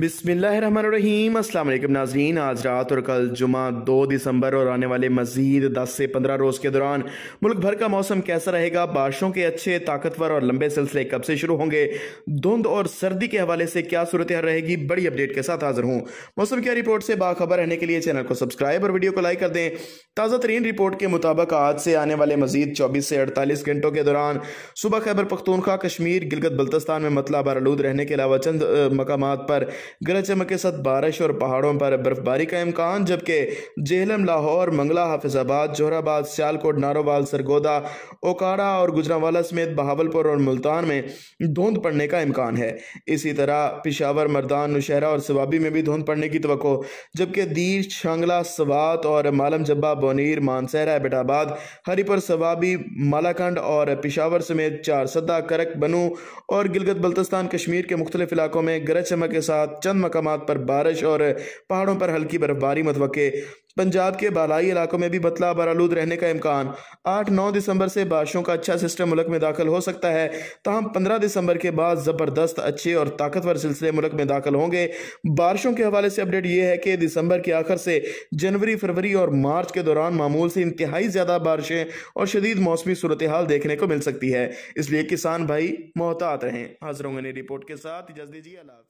बिसमीम अल्लाम नाजरीन आज रात और कल जुमा दो दिसंबर और आने वाले मजीद दस से पंद्रह रोज़ के दौरान मुल्क भर का मौसम कैसा रहेगा बारिशों के अच्छे ताकतवर और लंबे सिलसिले कब से शुरू होंगे धुंध और सर्दी के हवाले से क्या सूरत रहेगी बड़ी अपडेट के साथ हाजिर हूँ मौसम की रिपोर्ट से बाखबर रहने के लिए चैनल को सब्सक्राइब और वीडियो को लाइक कर दें ताज़ा तरीन रिपोर्ट के मुताबिक आज से आने वाले मजीद चौबीस से अड़तालीस घंटों के दौरान सुबह खैबर पख्तूनखा कश्मीर गिलगत बल्तस्तान में मतला बारूद रहने के अलावा चंद मकाम पर गरज चमक के साथ बारिश और पहाड़ों पर बर्फबारी का इम्कान जबकि जेहलम लाहौर मंगला हाफिजाबाद जोहराबाद सियालकोट नारोवाल सरगोदा ओकाड़ा और गुजरावाला समेत बहावलपुर और मुल्तान में धुंध पड़ने का इम्कान है इसी तरह पिशावर मर्दान नौशहरा और सवाबी में भी धुंध पड़ने की तो जबकि दीर शांगला सवात और मालम जब्बा बोनीर मानसहरा एबटाबाद हरिपुर सवाबी मालाखंड और पिशावर समेत चार सदा करक बनू और गिलगत बल्तिस्तान कश्मीर के मुख्तलिफ इलाकों में गरज चमक के साथ चंद मकाम पर बारिश और पहाड़ों पर हल्की बर्फबारी मतव पंजाब के बालाई इलाकों में भी बतला बरालूद रहने का इम्कान आठ नौ दिसंबर से बारिशों का अच्छा सिस्टम मुल्क में दाखिल हो सकता है तहम पंद्रह दिसंबर के बाद ज़बरदस्त अच्छे और ताकतवर सिलसिले मुल्क में दाखिल होंगे बारिशों के हवाले से अपडेट ये है कि दिसंबर के आखिर से जनवरी फरवरी और मार्च के दौरान मामूल से इंतहाई ज़्यादा बारिशें और शदीद मौसमी सूरत हाल देखने को मिल सकती है इसलिए किसान भाई मोहतात रहें हाजिर होंगे रिपोर्ट के साथ इजाज़ दीजिए अल्लाह